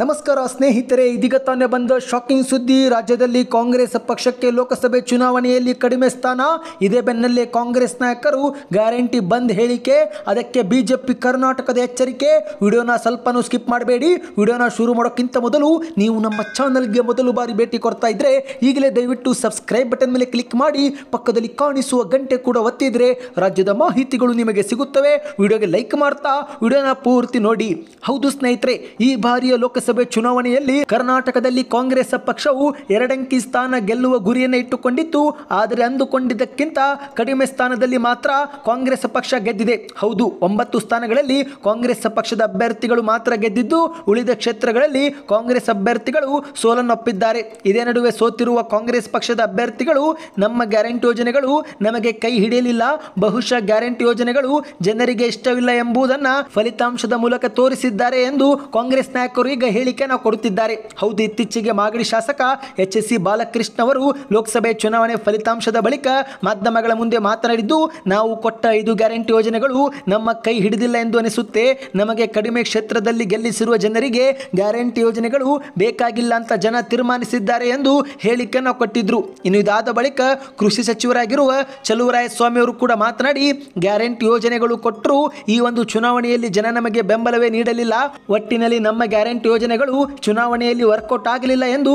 ನಮಸ್ಕಾರ ಸ್ನೇಹಿತರೆ ಇದೀಗ ತಾನೇ ಬಂದ ಶಾಕಿಂಗ್ ಸುದ್ದಿ ರಾಜ್ಯದಲ್ಲಿ ಕಾಂಗ್ರೆಸ್ ಪಕ್ಷಕ್ಕೆ ಲೋಕಸಭೆ ಚುನಾವಣೆಯಲ್ಲಿ ಕಡಿಮೆ ಸ್ಥಾನ ಇದೇ ಬೆನ್ನಲ್ಲೇ ಕಾಂಗ್ರೆಸ್ ನಾಯಕರು ಗ್ಯಾರಂಟಿ ಬಂದ್ ಹೇಳಿಕೆ ಅದಕ್ಕೆ ಬಿಜೆಪಿ ಕರ್ನಾಟಕದ ಎಚ್ಚರಿಕೆ ವಿಡಿಯೋನ ಸ್ವಲ್ಪನೂ ಸ್ಕಿಪ್ ಮಾಡಬೇಡಿ ವಿಡಿಯೋನ ಶುರು ಮಾಡೋಕ್ಕಿಂತ ಮೊದಲು ನೀವು ನಮ್ಮ ಚಾನಲ್ಗೆ ಮೊದಲು ಬಾರಿ ಭೇಟಿ ಕೊಡ್ತಾ ಇದ್ದರೆ ಈಗಲೇ ದಯವಿಟ್ಟು ಸಬ್ಸ್ಕ್ರೈಬ್ ಬಟನ್ ಮೇಲೆ ಕ್ಲಿಕ್ ಮಾಡಿ ಪಕ್ಕದಲ್ಲಿ ಕಾಣಿಸುವ ಗಂಟೆ ಕೂಡ ಒತ್ತಿದರೆ ರಾಜ್ಯದ ಮಾಹಿತಿಗಳು ನಿಮಗೆ ಸಿಗುತ್ತವೆ ವಿಡಿಯೋಗೆ ಲೈಕ್ ಮಾಡ್ತಾ ವಿಡಿಯೋನ ಪೂರ್ತಿ ನೋಡಿ ಹೌದು ಸ್ನೇಹಿತರೆ ಈ ಬಾರಿಯ ಲೋಕ ಲೋಕಸಭೆ ಚುನಾವಣೆಯಲ್ಲಿ ಕರ್ನಾಟಕದಲ್ಲಿ ಕಾಂಗ್ರೆಸ್ ಪಕ್ಷವು ಎರಡಂಕಿ ಸ್ಥಾನ ಗೆಲ್ಲುವ ಗುರಿಯನ್ನು ಇಟ್ಟುಕೊಂಡಿತ್ತು ಆದರೆ ಅಂದುಕೊಂಡಿದ್ದಕ್ಕಿಂತ ಕಡಿಮೆ ಸ್ಥಾನದಲ್ಲಿ ಮಾತ್ರ ಕಾಂಗ್ರೆಸ್ ಪಕ್ಷ ಗೆದ್ದಿದೆ ಹೌದು ಒಂಬತ್ತು ಸ್ಥಾನಗಳಲ್ಲಿ ಕಾಂಗ್ರೆಸ್ ಪಕ್ಷದ ಅಭ್ಯರ್ಥಿಗಳು ಮಾತ್ರ ಗೆದ್ದಿದ್ದು ಉಳಿದ ಕ್ಷೇತ್ರಗಳಲ್ಲಿ ಕಾಂಗ್ರೆಸ್ ಅಭ್ಯರ್ಥಿಗಳು ಸೋಲನ್ನೊಪ್ಪಿದ್ದಾರೆ ಇದೇ ನಡುವೆ ಸೋತಿರುವ ಕಾಂಗ್ರೆಸ್ ಪಕ್ಷದ ಅಭ್ಯರ್ಥಿಗಳು ನಮ್ಮ ಗ್ಯಾರಂಟಿ ಯೋಜನೆಗಳು ನಮಗೆ ಕೈ ಹಿಡಿಯಲಿಲ್ಲ ಬಹುಶಃ ಗ್ಯಾರಂಟಿ ಯೋಜನೆಗಳು ಜನರಿಗೆ ಇಷ್ಟವಿಲ್ಲ ಎಂಬುದನ್ನು ಫಲಿತಾಂಶದ ಮೂಲಕ ತೋರಿಸಿದ್ದಾರೆ ಎಂದು ಕಾಂಗ್ರೆಸ್ ನಾಯಕರು ಈಗ ನಾವು ಕೊಡುತ್ತಿದ್ದಾರೆ ಹೌದು ಇತ್ತೀಚೆಗೆ ಮಾಗಡಿ ಶಾಸಕ ಎಚ್ ಎಸ್ ಸಿ ಬಾಲಕೃಷ್ಣ ಅವರು ಲೋಕಸಭೆ ಚುನಾವಣೆ ಫಲಿತಾಂಶದ ಬಳಿಕ ಮಾಧ್ಯಮಗಳ ಮುಂದೆ ಮಾತನಾಡಿದ್ದು ನಾವು ಕೊಟ್ಟ ಐದು ಗ್ಯಾರಂಟಿ ಯೋಜನೆಗಳು ನಮ್ಮ ಕೈ ಹಿಡಿದಿಲ್ಲ ಎಂದು ಅನಿಸುತ್ತೆ ನಮಗೆ ಕಡಿಮೆ ಕ್ಷೇತ್ರದಲ್ಲಿ ಗೆಲ್ಲಿಸಿರುವ ಜನರಿಗೆ ಗ್ಯಾರಂಟಿ ಯೋಜನೆಗಳು ಬೇಕಾಗಿಲ್ಲ ಅಂತ ಜನ ತೀರ್ಮಾನಿಸಿದ್ದಾರೆ ಎಂದು ಹೇಳಿಕೆಯನ್ನು ಕೊಟ್ಟಿದ್ರು ಇನ್ನು ಇದಾದ ಬಳಿಕ ಕೃಷಿ ಸಚಿವರಾಗಿರುವ ಚಲುವರಾಯಸ್ವಾಮಿ ಅವರು ಕೂಡ ಮಾತನಾಡಿ ಗ್ಯಾರಂಟಿ ಯೋಜನೆಗಳು ಕೊಟ್ಟರು ಈ ಒಂದು ಚುನಾವಣೆಯಲ್ಲಿ ಜನ ನಮಗೆ ಬೆಂಬಲವೇ ನೀಡಲಿಲ್ಲ ಒಟ್ಟಿನಲ್ಲಿ ನಮ್ಮ ಗ್ಯಾರಂಟಿ ಯೋಜನೆಗಳು ಚುನಾವಣೆಯಲ್ಲಿ ವರ್ಕೌಟ್ ಆಗಲಿಲ್ಲ ಎಂದು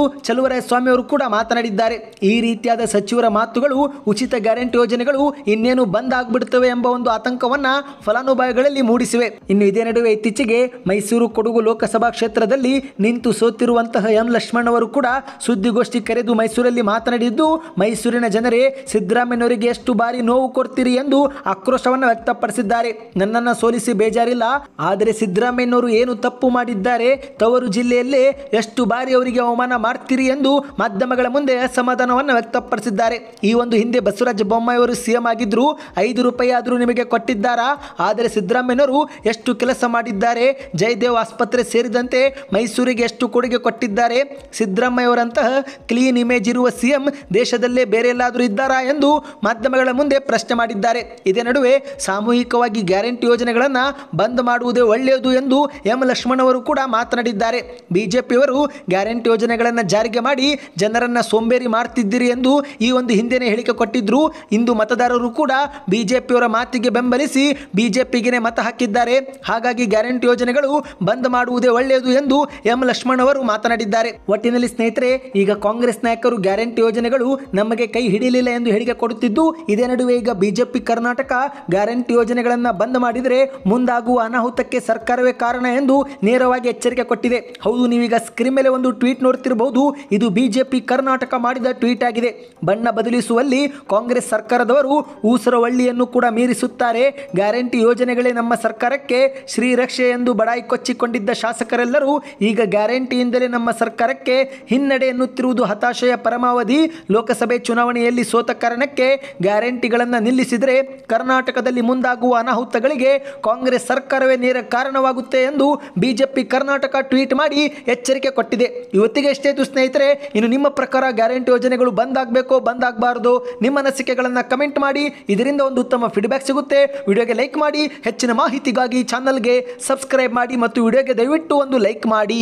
ಸ್ವಾಮಿ ಅವರು ಕೂಡ ಮಾತನಾಡಿದ್ದಾರೆ ಈ ರೀತಿಯಾದ ಸಚಿವರ ಮಾತುಗಳು ಉಚಿತ ಗ್ಯಾರಂಟಿ ಯೋಜನೆಗಳು ಇನ್ನೇನು ಬಂದ್ ಆಗ್ಬಿಡ್ತವೆ ಎಂಬ ಒಂದು ಆತಂಕವನ್ನ ಫಲಾನುಭವಿಗಳಲ್ಲಿ ಮೂಡಿಸಿವೆ ಇನ್ನು ಇದೇ ನಡುವೆ ಇತ್ತೀಚೆಗೆ ಮೈಸೂರು ಕೊಡಗು ಲೋಕಸಭಾ ಕ್ಷೇತ್ರದಲ್ಲಿ ನಿಂತು ಸೋತಿರುವಂತಹ ಎಂ ಲಕ್ಷ್ಮಣ್ ಅವರು ಕೂಡ ಸುದ್ದಿಗೋಷ್ಠಿ ಕರೆದು ಮೈಸೂರಲ್ಲಿ ಮಾತನಾಡಿದ್ದು ಮೈಸೂರಿನ ಜನರೇ ಸಿದ್ದರಾಮಯ್ಯನವರಿಗೆ ಎಷ್ಟು ಬಾರಿ ನೋವು ಕೊಡ್ತೀರಿ ಎಂದು ಆಕ್ರೋಶವನ್ನು ವ್ಯಕ್ತಪಡಿಸಿದ್ದಾರೆ ನನ್ನನ್ನು ಸೋಲಿಸಿ ಬೇಜಾರಿಲ್ಲ ಆದರೆ ಸಿದ್ದರಾಮಯ್ಯನವರು ಏನು ತಪ್ಪು ಮಾಡಿದ್ದಾರೆ ತಾವು ಅವರು ಜಿಲ್ಲೆಯಲ್ಲೇ ಎಷ್ಟು ಬಾರಿ ಅವರಿಗೆ ಅವಮಾನ ಮಾಡ್ತೀರಿ ಎಂದು ಮಾಧ್ಯಮಗಳ ಮುಂದೆ ಅಸಮಾಧಾನವನ್ನು ವ್ಯಕ್ತಪಡಿಸಿದ್ದಾರೆ ಈ ಒಂದು ಹಿಂದೆ ಬಸವರಾಜ ಬೊಮ್ಮಾಯಿಯವರು ಸಿಎಂ ಆಗಿದ್ದರು ಐದು ರೂಪಾಯಿ ಆದರೂ ನಿಮಗೆ ಕೊಟ್ಟಿದ್ದಾರಾ ಆದರೆ ಸಿದ್ದರಾಮಯ್ಯನವರು ಎಷ್ಟು ಕೆಲಸ ಮಾಡಿದ್ದಾರೆ ಜಯದೇವ್ ಆಸ್ಪತ್ರೆ ಸೇರಿದಂತೆ ಮೈಸೂರಿಗೆ ಎಷ್ಟು ಕೊಡುಗೆ ಕೊಟ್ಟಿದ್ದಾರೆ ಸಿದ್ದರಾಮಯ್ಯವರಂತಹ ಕ್ಲೀನ್ ಇಮೇಜ್ ಇರುವ ಸಿಎಂ ದೇಶದಲ್ಲೇ ಬೇರೆ ಎಲ್ಲಾದರೂ ಇದ್ದಾರಾ ಎಂದು ಮಾಧ್ಯಮಗಳ ಮುಂದೆ ಪ್ರಶ್ನೆ ಮಾಡಿದ್ದಾರೆ ಇದೇ ನಡುವೆ ಸಾಮೂಹಿಕವಾಗಿ ಗ್ಯಾರಂಟಿ ಯೋಜನೆಗಳನ್ನು ಬಂದ್ ಮಾಡುವುದೇ ಒಳ್ಳೆಯದು ಎಂದು ಎಂ ಲಕ್ಷ್ಮಣ್ ಅವರು ಕೂಡ ಮಾತನಾಡಿದ್ದಾರೆ ಬಿಜೆಪಿಯವರು ಗ್ಯಾರಂಟಿ ಯೋಜನೆಗಳನ್ನು ಜಾರಿಗೆ ಮಾಡಿ ಜನರನ್ನು ಸೋಂಬೇರಿ ಮಾಡ್ತಿದ್ದೀರಿ ಎಂದು ಈ ಒಂದು ಹಿಂದೆನೇ ಹೇಳಿಕೆ ಕೊಟ್ಟಿದ್ದರು ಇಂದು ಮತದಾರರು ಕೂಡ ಬಿಜೆಪಿಯವರ ಮಾತಿಗೆ ಬೆಂಬಲಿಸಿ ಬಿಜೆಪಿಗೆ ಮತ ಹಾಕಿದ್ದಾರೆ ಹಾಗಾಗಿ ಗ್ಯಾರಂಟಿ ಯೋಜನೆಗಳು ಬಂದ್ ಮಾಡುವುದೇ ಒಳ್ಳೆಯದು ಎಂದು ಎಂ ಲಕ್ಷ್ಮಣ್ ಅವರು ಮಾತನಾಡಿದ್ದಾರೆ ಒಟ್ಟಿನಲ್ಲಿ ಸ್ನೇಹಿತರೆ ಈಗ ಕಾಂಗ್ರೆಸ್ ನಾಯಕರು ಗ್ಯಾರಂಟಿ ಯೋಜನೆಗಳು ನಮಗೆ ಕೈ ಹಿಡಿಯಲಿಲ್ಲ ಎಂದು ಹೇಳಿಕೆ ಕೊಡುತ್ತಿದ್ದು ಇದೇ ನಡುವೆ ಈಗ ಬಿಜೆಪಿ ಕರ್ನಾಟಕ ಗ್ಯಾರಂಟಿ ಯೋಜನೆಗಳನ್ನು ಬಂದ್ ಮಾಡಿದರೆ ಮುಂದಾಗುವ ಅನಾಹುತಕ್ಕೆ ಸರ್ಕಾರವೇ ಕಾರಣ ಎಂದು ನೇರವಾಗಿ ಎಚ್ಚರಿಕೆ ಕೊಟ್ಟಿದೆ ಹೌದು ನೀವೀಗ ಸ್ಕ್ರೀನ್ ಮೇಲೆ ಒಂದು ಟ್ವೀಟ್ ನೋಡ್ತಿರಬಹುದು ಇದು ಬಿಜೆಪಿ ಕರ್ನಾಟಕ ಮಾಡಿದ ಟ್ವೀಟ್ ಆಗಿದೆ ಬಣ್ಣ ಬದಲಿಸುವಲ್ಲಿ ಕಾಂಗ್ರೆಸ್ ಸರ್ಕಾರದವರು ಊಸರವಳ್ಳಿಯನ್ನು ಕೂಡ ಮೀರಿಸುತ್ತಾರೆ ಗ್ಯಾರಂಟಿ ಯೋಜನೆಗಳೇ ನಮ್ಮ ಸರ್ಕಾರಕ್ಕೆ ಶ್ರೀರಕ್ಷೆ ಎಂದು ಬಡಾಯಿ ಕೊಚ್ಚಿಕೊಂಡಿದ್ದ ಶಾಸಕರೆಲ್ಲರೂ ಈಗ ಗ್ಯಾರಂಟಿಯಿಂದಲೇ ನಮ್ಮ ಸರ್ಕಾರಕ್ಕೆ ಹಿನ್ನಡೆ ಎನ್ನುತ್ತಿರುವುದು ಹತಾಶೆಯ ಪರಮಾವಧಿ ಲೋಕಸಭೆ ಚುನಾವಣೆಯಲ್ಲಿ ಸೋತ ಕಾರಣಕ್ಕೆ ಗ್ಯಾರಂಟಿಗಳನ್ನು ನಿಲ್ಲಿಸಿದರೆ ಕರ್ನಾಟಕದಲ್ಲಿ ಮುಂದಾಗುವ ಅನಾಹುತಗಳಿಗೆ ಕಾಂಗ್ರೆಸ್ ಸರ್ಕಾರವೇ ನೇರ ಕಾರಣವಾಗುತ್ತೆ ಎಂದು ಬಿಜೆಪಿ ಕರ್ನಾಟಕ ಟ್ವೀಟ್ ಟ್ವೀಟ್ ಮಾಡಿ ಎಚ್ಚರಿಕೆ ಕೊಟ್ಟಿದೆ ಇವತ್ತಿಗೆ ಎಷ್ಟೇ ಸ್ನೇಹಿತರೆ ಇನ್ನು ನಿಮ್ಮ ಪ್ರಕಾರ ಗ್ಯಾರಂಟಿ ಯೋಜನೆಗಳು ಬಂದ್ ಆಗಬೇಕು ಬಂದ್ ನಿಮ್ಮ ಅನಿಸಿಕೆಗಳನ್ನು ಕಮೆಂಟ್ ಮಾಡಿ ಇದರಿಂದ ಒಂದು ಉತ್ತಮ ಫೀಡ್ಬ್ಯಾಕ್ ಸಿಗುತ್ತೆ ವಿಡಿಯೋಗೆ ಲೈಕ್ ಮಾಡಿ ಹೆಚ್ಚಿನ ಮಾಹಿತಿಗಾಗಿ ಚಾನಲ್ಗೆ ಸಬ್ಸ್ಕ್ರೈಬ್ ಮಾಡಿ ಮತ್ತು ವಿಡಿಯೋಗೆ ದಯವಿಟ್ಟು ಒಂದು ಲೈಕ್ ಮಾಡಿ